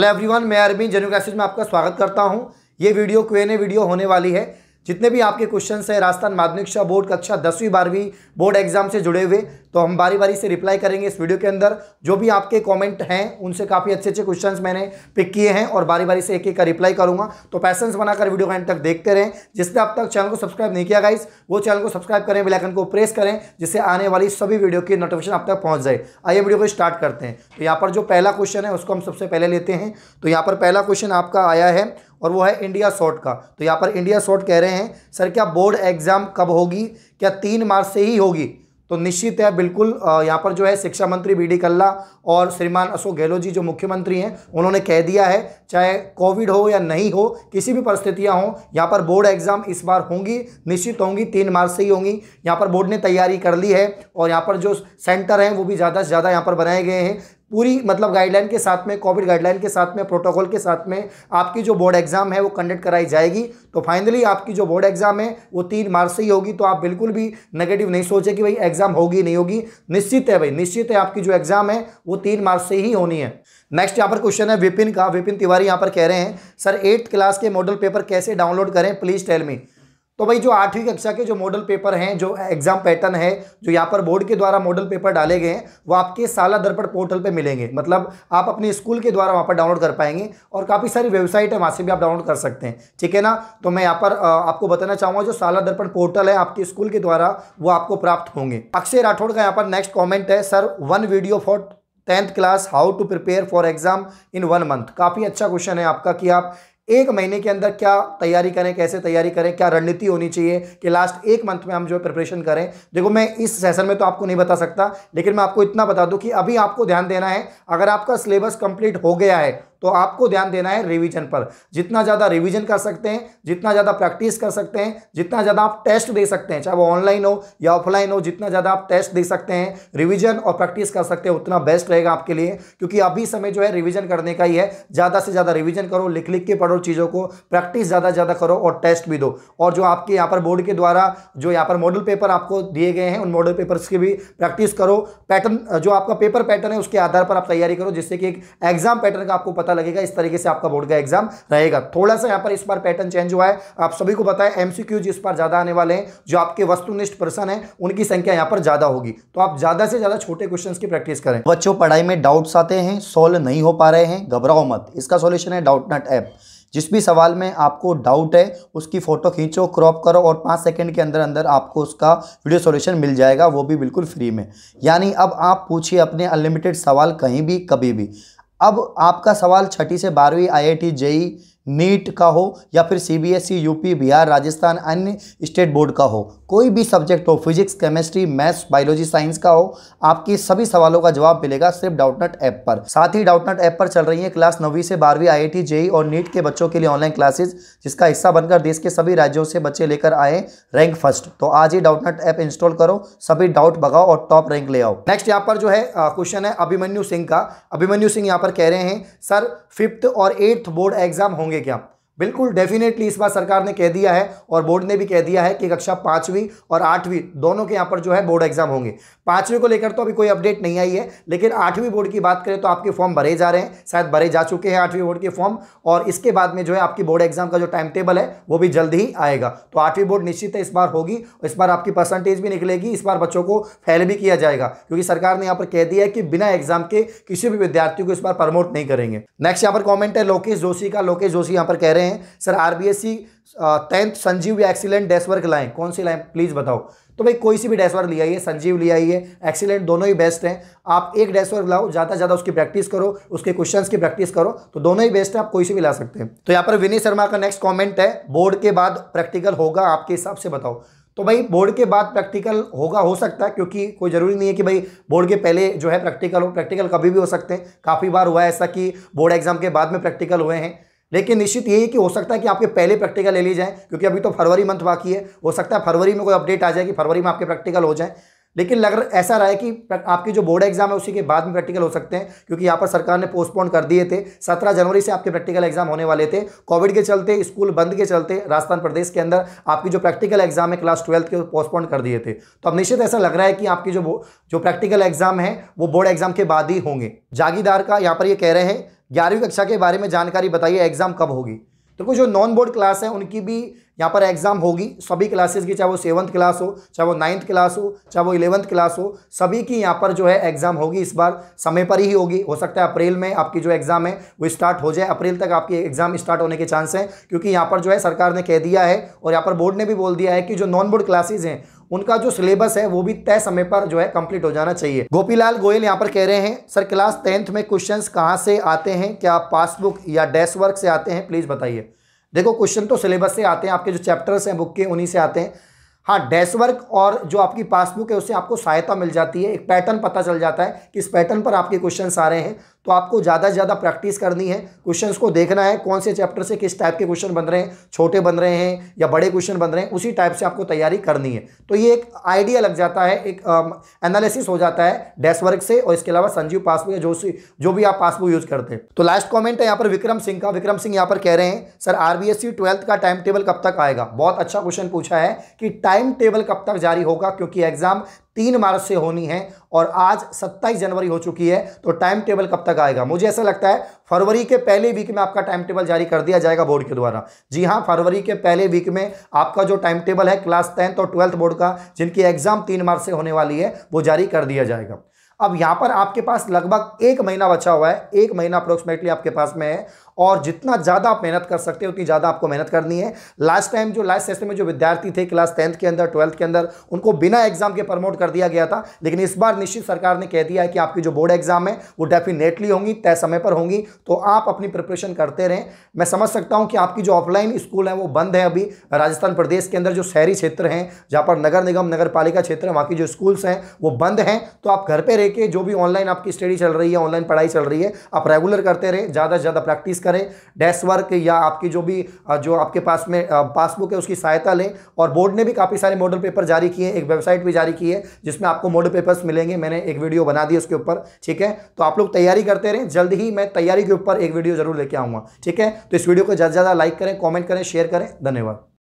hello everyone मैं Arvind जनू classes में आपका स्वागत करता हूं ये वीडियो क्वेन वीडियो होने वाली है जितने भी आपके क्वेश्चन है राजस्थान माध्यमिक शिक्षा बोर्ड कक्षा दसवीं बारहवीं बोर्ड एग्जाम से जुड़े हुए तो हम बारी बारी से रिप्लाई करेंगे इस वीडियो के अंदर जो भी आपके कमेंट हैं उनसे काफ़ी अच्छे अच्छे क्वेश्चंस मैंने पिक किए हैं और बारी बारी से एक एक का रिप्लाई करूंगा तो पैसेंस बनाकर वीडियो एंड तक देखते रहें जिसने अब तक चैनल को सब्सक्राइब नहीं किया गाइस वो चैनल को सब्सक्राइब करें बिलाइकन को प्रेस करें जिससे आने वाली सभी वीडियो की नोटिफिकेशन आप तक पहुँच जाए आइए वीडियो को स्टार्ट करते हैं तो यहाँ पर जो पहला क्वेश्चन है उसको हम सबसे पहले लेते हैं तो यहाँ पर पहला क्वेश्चन आपका आया है और वो है इंडिया शॉर्ट का तो यहाँ पर इंडिया शॉर्ट कह रहे हैं सर क्या बोर्ड एग्ज़ाम कब होगी क्या तीन मार्च से ही होगी तो निश्चित है बिल्कुल यहाँ पर जो है शिक्षा मंत्री बी डी कल्ला और श्रीमान अशोक गहलोत जी जो मुख्यमंत्री हैं उन्होंने कह दिया है चाहे कोविड हो या नहीं हो किसी भी परिस्थितियाँ हों यहाँ पर बोर्ड एग्ज़ाम इस बार होंगी निश्चित होंगी तीन मार्च से ही होंगी यहाँ पर बोर्ड ने तैयारी कर ली है और यहाँ पर जो सेंटर हैं वो भी ज़्यादा से ज़्यादा यहाँ पर बनाए गए हैं पूरी मतलब गाइडलाइन के साथ में कोविड गाइडलाइन के साथ में प्रोटोकॉल के साथ में आपकी जो बोर्ड एग्जाम है वो कंडक्ट कराई जाएगी तो फाइनली आपकी जो बोर्ड एग्जाम है वो तीन मार्च से ही होगी तो आप बिल्कुल भी नेगेटिव नहीं सोचे कि भाई एग्जाम होगी नहीं होगी निश्चित है भाई निश्चित है आपकी जो एग्जाम है वो तीन मार्च से ही होनी है नेक्स्ट यहाँ पर क्वेश्चन है विपिन का विपिन तिवारी यहाँ पर कह रहे हैं सर एट्थ क्लास के मॉडल पेपर कैसे डाउनलोड करें प्लीज टेल मी तो भाई जो आठवीं कक्षा के जो मॉडल पेपर हैं जो एग्जाम पैटर्न है जो यहाँ पर बोर्ड के द्वारा मॉडल पेपर डाले गए हैं वो आपके साला दर्पण पोर्टल पे मिलेंगे मतलब आप अपने स्कूल के द्वारा वहाँ पर डाउनलोड कर पाएंगे और काफ़ी सारी वेबसाइट है वहाँ से भी आप डाउनलोड कर सकते हैं ठीक है ना तो मैं यहाँ पर आपको बताना चाहूँगा जो साला दर्पण पोर्टल है आपके स्कूल के द्वारा वो आपको प्राप्त होंगे अक्षय राठौड़ का यहाँ पर नेक्स्ट कॉमेंट है sir one video for tenth class how to prepare for exam in one month काफ़ी अच्छा क्वेश्चन है आपका कि आप एक महीने के अंदर क्या तैयारी करें कैसे तैयारी करें क्या रणनीति होनी चाहिए कि लास्ट एक मंथ में हम जो प्रिपरेशन करें देखो मैं इस सेशन में तो आपको नहीं बता सकता लेकिन मैं आपको इतना बता दूं कि अभी आपको ध्यान देना है अगर आपका सिलेबस कंप्लीट हो गया है तो आपको ध्यान देना है रिवीजन पर जितना ज़्यादा रिवीजन कर सकते हैं जितना ज़्यादा प्रैक्टिस कर सकते हैं जितना ज़्यादा आप टेस्ट दे सकते हैं चाहे वो ऑनलाइन हो या ऑफलाइन हो जितना ज़्यादा आप टेस्ट दे सकते हैं रिविजन और प्रैक्टिस कर सकते हैं उतना बेस्ट रहेगा आपके लिए क्योंकि अभी समय जो है रिविजन करने का ही है ज़्यादा से ज़्यादा रिविजन करो लिख लिख के पढ़ो चीज़ों को प्रैक्टिस ज़्यादा ज़्यादा करो और टेस्ट भी दो और जो आपके यहाँ पर बोर्ड के द्वारा जो यहाँ पर मॉडल पेपर आपको दिए गए हैं उन मॉडल पेपर्स की भी प्रैक्टिस करो पैटर्न जो आपका पेपर पैटर्न है उसके आधार पर आप तैयारी करो जिससे कि एक एग्जाम पैटर्न का आपको पता लगेगा इस तरीके से आपका बोर्ड का एग्जाम रहेगा थोड़ा सा यहाँ पर इस बार पैटर्न चेंज हुआ है आप सभी को बताए एमसीक्यू जिस बार ज्यादा आने वाले हैं जो आपके वस्तुनिष्ठ पर्सन है उनकी संख्या यहाँ पर ज्यादा होगी तो आप ज्यादा से ज्यादा छोटे क्वेश्चन की प्रैक्टिस करें बच्चों पढ़ाई में डाउट्स आते हैं सोल्व नहीं हो पा रहे हैं घबराओ मत इसका सोल्यूशन है डाउट नट ऐप जिस भी सवाल में आपको डाउट है उसकी फ़ोटो खींचो क्रॉप करो और पाँच सेकंड के अंदर अंदर आपको उसका वीडियो सॉल्यूशन मिल जाएगा वो भी बिल्कुल फ्री में यानी अब आप पूछिए अपने अनलिमिटेड सवाल कहीं भी कभी भी अब आपका सवाल छठी से बारहवीं I I T JEE NEET का हो या फिर सीबीएसई यूपी बिहार राजस्थान अन्य स्टेट बोर्ड का हो कोई भी सब्जेक्ट हो physics chemistry maths biology science का हो आपके सभी सवालों का जवाब मिलेगा सिर्फ डाउटनट ऐप पर साथ ही डाउटनट ऐप पर चल रही है क्लास नौवीं से बारहवीं आई जेई e e और नीट के बच्चों के लिए ऑनलाइन क्लासेज जिसका हिस्सा बनकर देश के सभी राज्यों से बच्चे लेकर आए रैंक फर्स्ट तो आज ही डाउटनट ऐप इंस्टॉल करो सभी डाउट भगाओ और टॉप रैंक ले आओ नेक्स्ट यहाँ पर जो है क्वेश्चन है अभिमन्यु सिंह का अभिमन्यु सिंह यहाँ पर कह रहे हैं सर फिफ्थ और एट्थ बोर्ड एग्जाम होंगे करोगे क्या आप बिल्कुल डेफिनेटली इस बार सरकार ने कह दिया है और बोर्ड ने भी कह दिया है कि कक्षा पाँचवीं और आठवीं दोनों के यहाँ पर जो है बोर्ड एग्जाम होंगे पाँचवीं को लेकर तो अभी कोई अपडेट नहीं आई है लेकिन आठवीं बोर्ड की बात करें तो आपके फॉर्म भरे जा रहे हैं शायद भरे जा चुके हैं आठवीं बोर्ड के फॉर्म और इसके बाद में जो है आपकी बोर्ड एग्जाम का जो टाइम टेबल है वो भी जल्द ही आएगा तो आठवीं बोर्ड निश्चित है इस बार होगी इस बार आपकी परसेंटेज भी निकलेगी इस बार बच्चों को फेल भी किया जाएगा क्योंकि सरकार ने यहाँ पर कह दिया है कि बिना एग्जाम के किसी भी विद्यार्थी को इस बार प्रमोट नहीं करेंगे नेक्स्ट यहाँ पर कॉमेंट है लोकेश जोशी का लोकेश जोशी यहाँ पर कह रहे हैं हैं सर आरबीएससी टेंथ संजीव या एक्सीलेंट डैशवर्क लाएं कौन सी लाएं प्लीज़ बताओ तो भाई कोई सी भी डैशवर्क ले आइए संजीव ले आइए एक्सीलेंट दोनों ही बेस्ट हैं आप एक डैशवर्क लाओ ज़्यादा ज़्यादा उसकी प्रैक्टिस करो उसके क्वेश्चन की प्रैक्टिस करो तो दोनों ही बेस्ट है आप कोई सी भी ला सकते हैं तो यहाँ पर विनय शर्मा का नेक्स्ट कॉमेंट है बोर्ड के बाद प्रैक्टिकल होगा आपके हिसाब से बताओ तो भाई बोर्ड के बाद प्रैक्टिकल होगा हो सकता है क्योंकि कोई ज़रूरी नहीं है कि भाई बोर्ड के पहले जो है प्रैक्टिकल हो प्रैक्टिकल कभी भी हो सकते हैं काफ़ी बार हुआ है ऐसा कि बोर्ड एग्जाम के बाद में प्रैक्टिकल हुए हैं लेकिन निश्चित यही कि हो सकता है कि आपके पहले प्रैक्टिकल ले ली जाए क्योंकि अभी तो फरवरी मंथ बाकी है हो सकता है फरवरी में कोई अपडेट आ जाए कि फरवरी में आपके प्रैक्टिकल हो जाए लेकिन लग ऐसा रहा है कि आपकी जो बोर्ड एग्जाम है उसी के बाद में प्रैक्टिकल हो सकते हैं क्योंकि यहाँ पर सरकार ने पोस्टपोन कर दिए थे सत्रह जनवरी से आपके प्रैक्टिकल एग्जाम होने वाले थे कोविड के चलते स्कूल बंद के चलते राजस्थान प्रदेश के अंदर आपकी जो प्रैक्टिकल एग्जाम है क्लास ट्वेल्थ के पोस्टपोन कर दिए थे तो अब निश्चित ऐसा लग रहा है कि आपकी जो जो प्रैक्टिकल एग्जाम है वो बोर्ड एग्जाम के बाद ही होंगे जागीदार का यहाँ पर ये कह रहे हैं ग्यारहवीं कक्षा के बारे में जानकारी बताइए एग्ज़ाम कब होगी तो कुछ जो नॉन बोर्ड क्लास है उनकी भी यहाँ पर एग्ज़ाम होगी सभी क्लासेस की चाहे वो सेवन्थ क्लास हो चाहे वो नाइन्थ क्लास हो चाहे वो इलेवंथ क्लास हो सभी की यहाँ पर जो है एग्ज़ाम होगी इस बार समय पर ही होगी हो सकता है अप्रैल में आपकी जो एग्ज़ाम है वो स्टार्ट हो जाए अप्रैल तक आपकी एग्ज़ाम स्टार्ट होने के चांस हैं क्योंकि यहाँ पर जो है सरकार ने कह दिया है और यहाँ पर बोर्ड ने भी बोल दिया है कि जो नॉन बोर्ड क्लासेज हैं उनका जो सिलेबस है वो भी तय समय पर जो है कंप्लीट हो जाना चाहिए गोपीलाल गोयल यहाँ पर कह रहे हैं सर क्लास टेंथ में क्वेश्चन कहाँ से आते हैं क्या पासबुक या डेस्क वर्क से आते हैं प्लीज़ बताइए देखो क्वेश्चन तो सिलेबस से आते हैं आपके जो चैप्टर्स हैं बुक के उन्हीं से आते हैं हाँ वर्क और जो आपकी पासबुक है उससे आपको सहायता मिल जाती है एक पैटर्न पता चल जाता है कि इस पैटर्न पर आपके क्वेश्चन आ रहे हैं तो आपको ज़्यादा से ज़्यादा प्रैक्टिस करनी है क्वेश्चन को देखना है कौन से चैप्टर से किस टाइप के क्वेश्चन बन रहे हैं छोटे बन रहे हैं या बड़े क्वेश्चन बन रहे हैं उसी टाइप से आपको तैयारी करनी है तो ये एक आइडिया लग जाता है एक एनालिसिस हो जाता है डेस्कवर्क से और इसके अलावा संजीव पासबुक या जो जो भी आप पासबुक यूज़ करते हैं तो लास्ट कॉमेंट है यहाँ पर विक्रम सिंह का विक्रम सिंह यहाँ पर कह रहे हैं सर आर बी का टाइम टेबल कब तक आएगा बहुत अच्छा क्वेश्चन पूछा है कि टाइम टेबल कब तक जारी होगा क्योंकि एग्जाम तीन मार्च से होनी है और आज 27 जनवरी हो चुकी है तो टाइम टेबल कब तक आएगा मुझे ऐसा लगता है फरवरी के पहले वीक में आपका टाइम टेबल जारी कर दिया जाएगा बोर्ड के द्वारा जी हाँ फरवरी के पहले वीक में आपका जो टाइम टेबल है क्लास टेंथ और ट्वेल्थ बोर्ड का जिनकी एग्जाम तीन मार्च से होने वाली है वो जारी कर दिया जाएगा अब यहां पर आपके पास लगभग एक महीना बचा हुआ है एक महीना अप्रोक्सीमेटली आपके पास में है और जितना ज़्यादा आप मेहनत कर सकते हो उतनी ज़्यादा आपको मेहनत करनी है लास्ट टाइम जो लास्ट सेशन में जो विद्यार्थी थे क्लास टेंथ के अंदर ट्वेल्थ के अंदर उनको बिना एग्जाम के प्रमोट कर दिया गया था लेकिन इस बार निश्चित सरकार ने कह दिया है कि आपकी जो बोर्ड एग्जाम है वो डेफिनेटली होंगी तय समय पर होंगी तो आप अपनी प्रिपरेशन करते रहें मैं समझ सकता हूँ कि आपकी जो ऑफलाइन स्कूल है वो बंद है अभी राजस्थान प्रदेश के अंदर जो शहरी क्षेत्र हैं जहाँ पर नगर निगम नगर पालिका क्षेत्र है वहाँ की जो स्कूल्स हैं वो बंद हैं तो आप घर पर रह के जो भी ऑनलाइन आपकी स्टडी चल रही है ऑनलाइन पढ़ाई चल रही है आप रेगुलर करते रहें ज़्यादा से ज़्यादा प्रैक्टिस करें डेस्क वर्क या आपकी जो भी जो आपके पास में पासबुक है उसकी सहायता लें और बोर्ड ने भी काफ़ी सारे मॉडल पेपर जारी किए एक वेबसाइट भी जारी की है जिसमें आपको मॉडल पेपर्स मिलेंगे मैंने एक वीडियो बना दी उसके ऊपर ठीक है तो आप लोग तैयारी करते रहें जल्द ही मैं तैयारी के ऊपर एक वीडियो जरूर लेके आऊँगा ठीक है तो इस वीडियो को ज़्यादा से ज़्यादा लाइक करें कॉमेंट करें शेयर करें धन्यवाद